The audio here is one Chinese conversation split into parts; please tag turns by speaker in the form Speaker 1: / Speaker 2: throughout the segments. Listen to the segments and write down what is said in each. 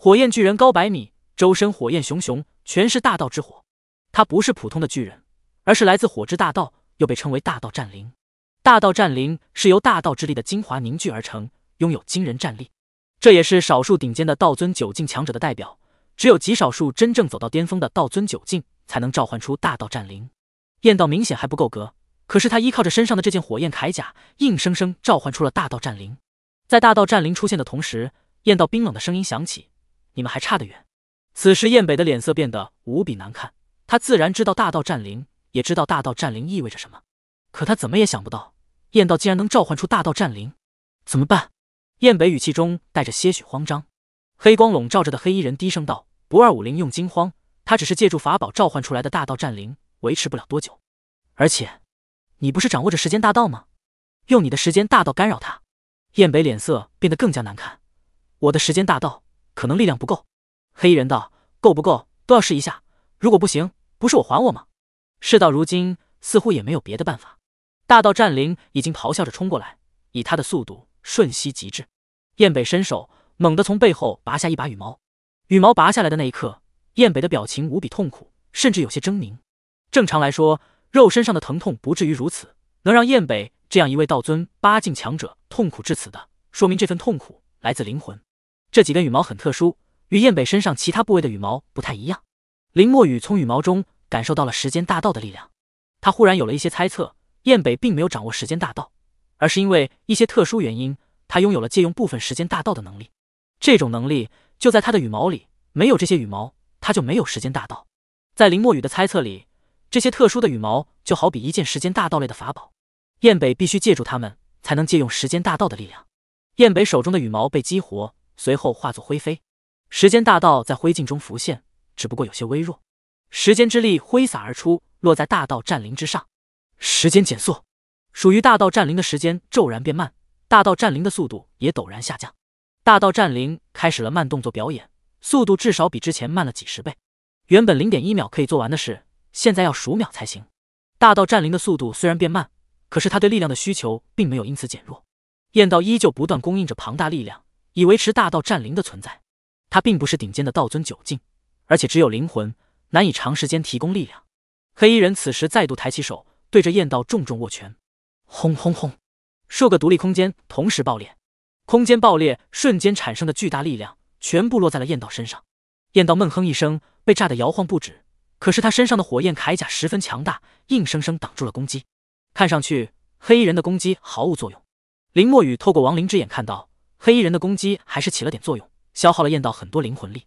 Speaker 1: 火焰巨人高百米，周身火焰熊熊，全是大道之火。他不是普通的巨人，而是来自火之大道，又被称为大道战灵。大道战灵是由大道之力的精华凝聚而成，拥有惊人战力。这也是少数顶尖的道尊九境强者的代表，只有极少数真正走到巅峰的道尊九境才能召唤出大道战灵。燕道明显还不够格，可是他依靠着身上的这件火焰铠甲，硬生生召唤出了大道战灵。在大道战灵出现的同时，燕道冰冷的声音响起。你们还差得远。此时，燕北的脸色变得无比难看。他自然知道大道战灵，也知道大道战灵意味着什么。可他怎么也想不到，燕道竟然能召唤出大道战灵。怎么办？燕北语气中带着些许慌张。黑光笼罩着的黑衣人低声道：“不二五零用惊慌，他只是借助法宝召唤出来的大道战灵，维持不了多久。而且，你不是掌握着时间大道吗？用你的时间大道干扰他。”燕北脸色变得更加难看。我的时间大道。可能力量不够，黑衣人道：“够不够都要试一下，如果不行，不是我还我吗？”事到如今，似乎也没有别的办法。大道战灵已经咆哮着冲过来，以他的速度，瞬息即至。燕北伸手，猛地从背后拔下一把羽毛。羽毛拔下来的那一刻，燕北的表情无比痛苦，甚至有些狰狞。正常来说，肉身上的疼痛不至于如此，能让燕北这样一位道尊八境强者痛苦至此的，说明这份痛苦来自灵魂。这几根羽毛很特殊，与燕北身上其他部位的羽毛不太一样。林墨雨从羽毛中感受到了时间大道的力量，他忽然有了一些猜测：燕北并没有掌握时间大道，而是因为一些特殊原因，他拥有了借用部分时间大道的能力。这种能力就在他的羽毛里，没有这些羽毛，他就没有时间大道。在林墨雨的猜测里，这些特殊的羽毛就好比一件时间大道类的法宝，燕北必须借助它们才能借用时间大道的力量。燕北手中的羽毛被激活。随后化作灰飞，时间大道在灰烬中浮现，只不过有些微弱。时间之力挥洒而出，落在大道战灵之上。时间减速，属于大道战灵的时间骤然变慢，大道战灵的速度也陡然下降。大道战灵开始了慢动作表演，速度至少比之前慢了几十倍。原本零点一秒可以做完的事，现在要数秒才行。大道战灵的速度虽然变慢，可是他对力量的需求并没有因此减弱。燕道依旧不断供应着庞大力量。以维持大道战灵的存在，他并不是顶尖的道尊九境，而且只有灵魂，难以长时间提供力量。黑衣人此时再度抬起手，对着燕道重重握拳，轰轰轰！数个独立空间同时爆裂，空间爆裂瞬间产生的巨大力量全部落在了燕道身上。燕道闷哼一声，被炸得摇晃不止。可是他身上的火焰铠甲十分强大，硬生生挡住了攻击。看上去，黑衣人的攻击毫无作用。林墨雨透过亡灵之眼看到。黑衣人的攻击还是起了点作用，消耗了燕道很多灵魂力。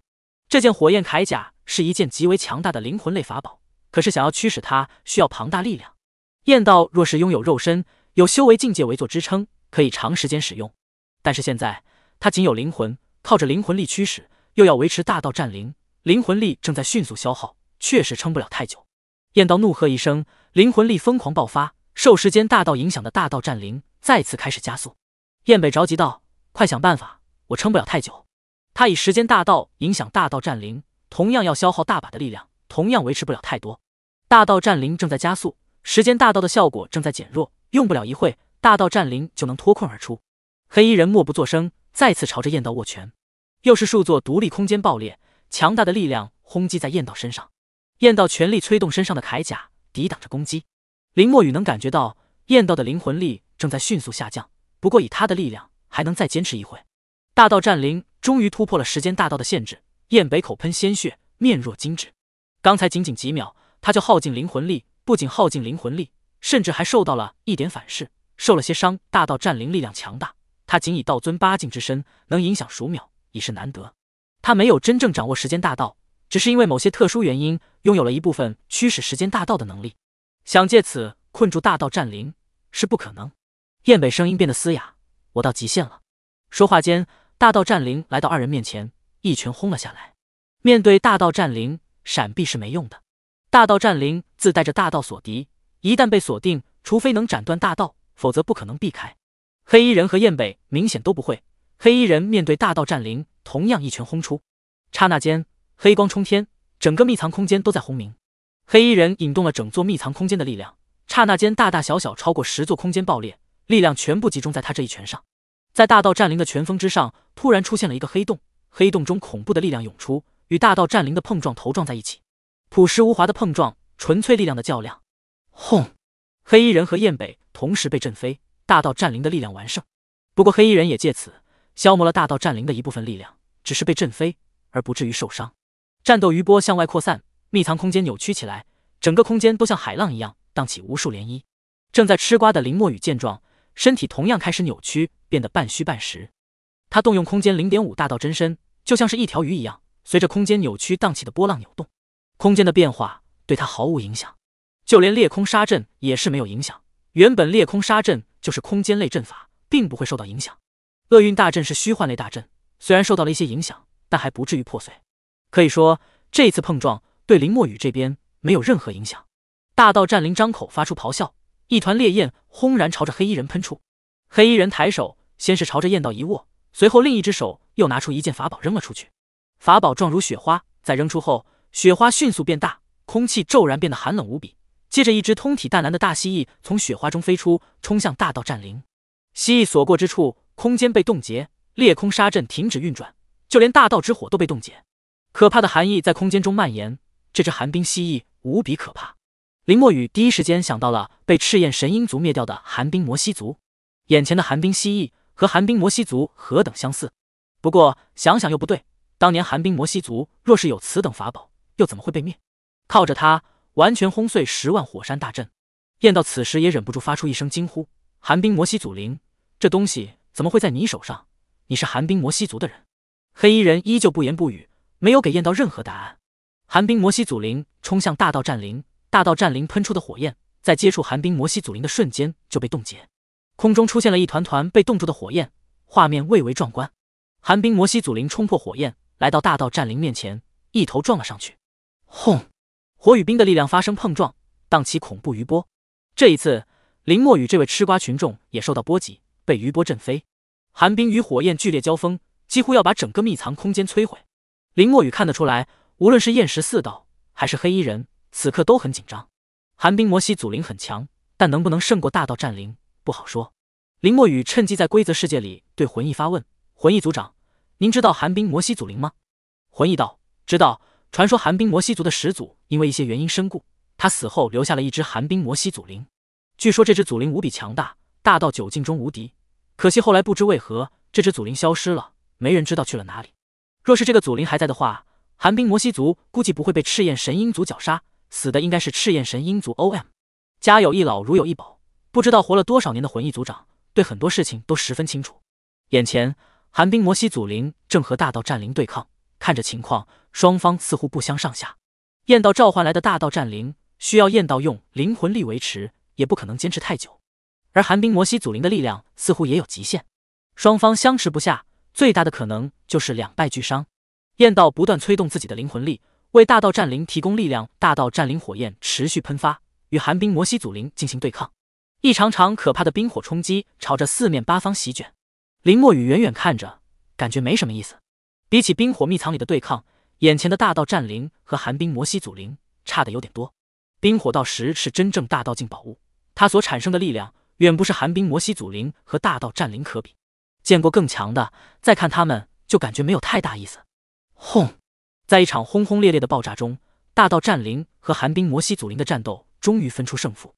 Speaker 1: 这件火焰铠甲是一件极为强大的灵魂类法宝，可是想要驱使它需要庞大力量。燕道若是拥有肉身，有修为境界为做支撑，可以长时间使用。但是现在他仅有灵魂，靠着灵魂力驱使，又要维持大道战灵，灵魂力正在迅速消耗，确实撑不了太久。燕道怒喝一声，灵魂力疯狂爆发，受时间大道影响的大道战灵再次开始加速。燕北着急道。快想办法，我撑不了太久。他以时间大道影响大道战灵，同样要消耗大把的力量，同样维持不了太多。大道战灵正在加速，时间大道的效果正在减弱，用不了一会，大道战灵就能脱困而出。黑衣人默不作声，再次朝着燕道握拳，又是数座独立空间爆裂，强大的力量轰击在燕道身上。燕道全力催动身上的铠甲，抵挡着攻击。林墨雨能感觉到燕道的灵魂力正在迅速下降，不过以他的力量。还能再坚持一会，大道战灵终于突破了时间大道的限制。燕北口喷鲜血，面若金纸。刚才仅仅几秒，他就耗尽灵魂力，不仅耗尽灵魂力，甚至还受到了一点反噬，受了些伤。大道战灵力量强大，他仅以道尊八境之身，能影响数秒，已是难得。他没有真正掌握时间大道，只是因为某些特殊原因，拥有了一部分驱使时间大道的能力。想借此困住大道战灵是不可能。燕北声音变得嘶哑。我到极限了。说话间，大道战灵来到二人面前，一拳轰了下来。面对大道战灵，闪避是没用的。大道战灵自带着大道锁敌，一旦被锁定，除非能斩断大道，否则不可能避开。黑衣人和燕北明显都不会。黑衣人面对大道战灵，同样一拳轰出。刹那间，黑光冲天，整个密藏空间都在轰鸣。黑衣人引动了整座密藏空间的力量，刹那间，大大小小超过十座空间爆裂。力量全部集中在他这一拳上，在大道战灵的拳锋之上，突然出现了一个黑洞，黑洞中恐怖的力量涌出，与大道战灵的碰撞头撞在一起。朴实无华的碰撞，纯粹力量的较量。轰！黑衣人和燕北同时被震飞，大道战灵的力量完胜。不过黑衣人也借此消磨了大道战灵的一部分力量，只是被震飞而不至于受伤。战斗余波向外扩散，密藏空间扭曲起来，整个空间都像海浪一样荡起无数涟漪。正在吃瓜的林墨雨见状。身体同样开始扭曲，变得半虚半实。他动用空间零点五大道真身，就像是一条鱼一样，随着空间扭曲荡起的波浪扭动。空间的变化对他毫无影响，就连裂空杀阵也是没有影响。原本裂空杀阵就是空间类阵法，并不会受到影响。厄运大阵是虚幻类大阵，虽然受到了一些影响，但还不至于破碎。可以说，这次碰撞对林墨雨这边没有任何影响。大道战灵张口发出咆哮。一团烈焰轰然朝着黑衣人喷出，黑衣人抬手，先是朝着焰道一握，随后另一只手又拿出一件法宝扔了出去。法宝状如雪花，在扔出后，雪花迅速变大，空气骤然变得寒冷无比。接着，一只通体淡蓝的大蜥蜴从雪花中飞出，冲向大道战灵。蜥蜴所过之处，空间被冻结，裂空沙阵停止运转，就连大道之火都被冻结。可怕的寒意在空间中蔓延。这只寒冰蜥蜴无比可怕。林墨雨第一时间想到了被赤焰神鹰族灭掉的寒冰魔西族，眼前的寒冰蜥蜴和寒冰魔西族何等相似，不过想想又不对，当年寒冰魔西族若是有此等法宝，又怎么会被灭？靠着它完全轰碎十万火山大阵，燕到此时也忍不住发出一声惊呼：“寒冰魔西祖灵，这东西怎么会在你手上？你是寒冰魔西族的人？”黑衣人依旧不言不语，没有给燕到任何答案。寒冰魔西祖灵冲向大道战灵。大道战灵喷出的火焰，在接触寒冰摩西祖灵的瞬间就被冻结，空中出现了一团团被冻住的火焰，画面蔚为壮观。寒冰摩西祖灵冲破火焰，来到大道战灵面前，一头撞了上去。轰！火与冰的力量发生碰撞，荡起恐怖余波。这一次，林墨与这位吃瓜群众也受到波及，被余波震飞。寒冰与火焰剧烈交锋，几乎要把整个密藏空间摧毁。林墨雨看得出来，无论是焰石四道还是黑衣人。此刻都很紧张。寒冰摩西祖灵很强，但能不能胜过大道战灵不好说。林墨雨趁机在规则世界里对魂翼发问：“魂翼族长，您知道寒冰摩西祖灵吗？”魂翼道：“知道，传说寒冰摩西族的始祖因为一些原因身故，他死后留下了一只寒冰摩西祖灵。据说这只祖灵无比强大，大道九境中无敌。可惜后来不知为何，这只祖灵消失了，没人知道去了哪里。若是这个祖灵还在的话，寒冰摩西族估计不会被赤焰神鹰族绞杀。”死的应该是赤焰神鹰族 O M。家有一老如有一宝，不知道活了多少年的魂翼族长对很多事情都十分清楚。眼前寒冰摩西祖灵正和大道战灵对抗，看着情况，双方似乎不相上下。燕道召唤来的大道战灵需要燕道用灵魂力维持，也不可能坚持太久。而寒冰摩西祖灵的力量似乎也有极限，双方相持不下，最大的可能就是两败俱伤。燕道不断催动自己的灵魂力。为大道战灵提供力量，大道战灵火焰持续喷发，与寒冰摩西祖灵进行对抗。一场场可怕的冰火冲击朝着四面八方席卷。林墨雨远远看着，感觉没什么意思。比起冰火秘藏里的对抗，眼前的大道战灵和寒冰摩西祖灵差的有点多。冰火道石是真正大道境宝物，它所产生的力量远不是寒冰摩西祖灵和大道战灵可比。见过更强的，再看他们就感觉没有太大意思。轰！在一场轰轰烈烈的爆炸中，大道战灵和寒冰摩西祖灵的战斗终于分出胜负。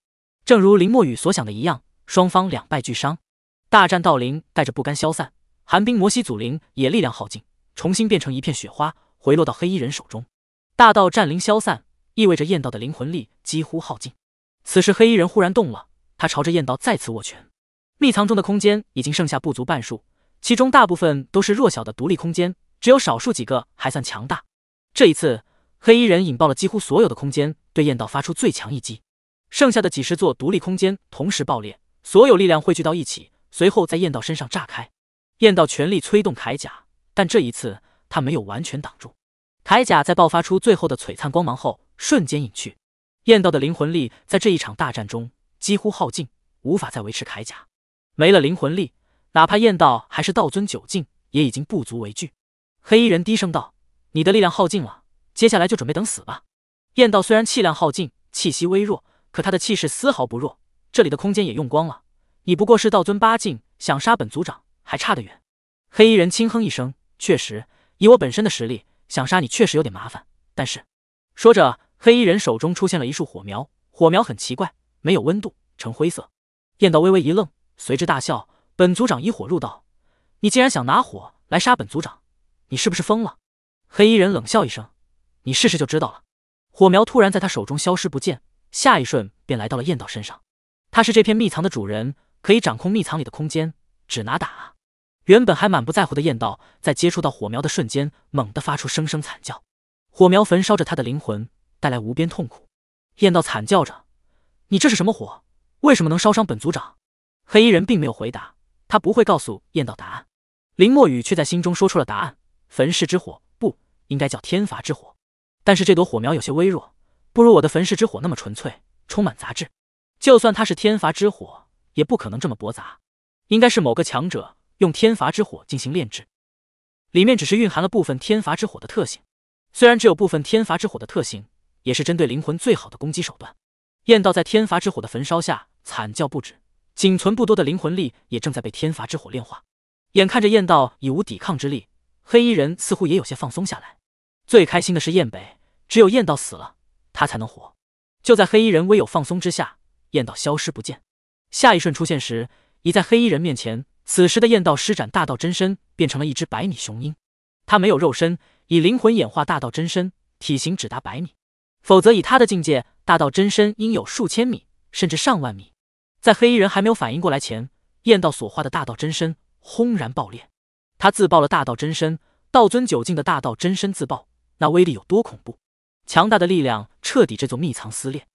Speaker 1: 正如林墨雨所想的一样，双方两败俱伤。大战道灵带着不甘消散，寒冰摩西祖灵也力量耗尽，重新变成一片雪花，回落到黑衣人手中。大道战灵消散，意味着燕道的灵魂力几乎耗尽。此时，黑衣人忽然动了，他朝着燕道再次握拳。密藏中的空间已经剩下不足半数，其中大部分都是弱小的独立空间，只有少数几个还算强大。这一次，黑衣人引爆了几乎所有的空间，对燕道发出最强一击。剩下的几十座独立空间同时爆裂，所有力量汇聚到一起，随后在燕道身上炸开。燕道全力催动铠甲，但这一次他没有完全挡住。铠甲在爆发出最后的璀璨光芒后，瞬间隐去。燕道的灵魂力在这一场大战中几乎耗尽，无法再维持铠甲。没了灵魂力，哪怕燕道还是道尊九境，也已经不足为惧。黑衣人低声道。你的力量耗尽了，接下来就准备等死吧。燕道虽然气量耗尽，气息微弱，可他的气势丝毫不弱。这里的空间也用光了，你不过是道尊八境，想杀本族长还差得远。黑衣人轻哼一声，确实，以我本身的实力，想杀你确实有点麻烦。但是，说着，黑衣人手中出现了一束火苗，火苗很奇怪，没有温度，呈灰色。燕道微微一愣，随之大笑：本族长以火入道，你竟然想拿火来杀本族长，你是不是疯了？黑衣人冷笑一声：“你试试就知道了。”火苗突然在他手中消失不见，下一瞬便来到了燕道身上。他是这片秘藏的主人，可以掌控秘藏里的空间，指哪打啊！原本还满不在乎的燕道，在接触到火苗的瞬间，猛地发出声声惨叫。火苗焚烧着他的灵魂，带来无边痛苦。燕道惨叫着：“你这是什么火？为什么能烧伤本族长？”黑衣人并没有回答，他不会告诉燕道答案。林墨雨却在心中说出了答案：“焚世之火。”应该叫天罚之火，但是这朵火苗有些微弱，不如我的焚世之火那么纯粹，充满杂质。就算它是天罚之火，也不可能这么驳杂，应该是某个强者用天罚之火进行炼制，里面只是蕴含了部分天罚之火的特性。虽然只有部分天罚之火的特性，也是针对灵魂最好的攻击手段。燕道在天罚之火的焚烧下惨叫不止，仅存不多的灵魂力也正在被天罚之火炼化。眼看着燕道已无抵抗之力，黑衣人似乎也有些放松下来。最开心的是燕北，只有燕道死了，他才能活。就在黑衣人微有放松之下，燕道消失不见。下一瞬出现时，已在黑衣人面前。此时的燕道施展大道真身，变成了一只百米雄鹰。他没有肉身，以灵魂演化大道真身，体型只达百米。否则以他的境界，大道真身应有数千米，甚至上万米。在黑衣人还没有反应过来前，燕道所化的大道真身轰然爆裂。他自爆了大道真身，道尊九境的大道真身自爆。那威力有多恐怖？强大的力量彻底这座密藏撕裂。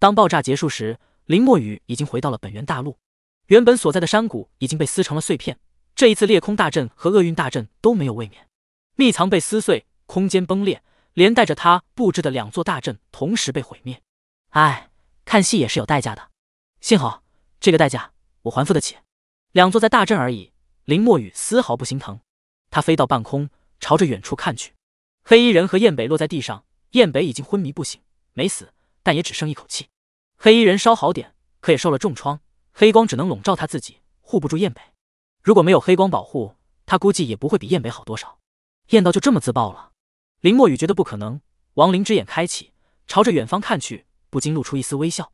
Speaker 1: 当爆炸结束时，林墨雨已经回到了本源大陆，原本所在的山谷已经被撕成了碎片。这一次裂空大阵和厄运大阵都没有卫冕，密藏被撕碎，空间崩裂，连带着他布置的两座大阵同时被毁灭。哎，看戏也是有代价的，幸好这个代价我还付得起。两座在大阵而已，林墨雨丝毫不心疼。他飞到半空，朝着远处看去。黑衣人和燕北落在地上，燕北已经昏迷不醒，没死，但也只剩一口气。黑衣人稍好点，可也受了重创，黑光只能笼罩他自己，护不住燕北。如果没有黑光保护，他估计也不会比燕北好多少。燕道就这么自爆了？林墨雨觉得不可能，亡灵之眼开启，朝着远方看去，不禁露出一丝微笑。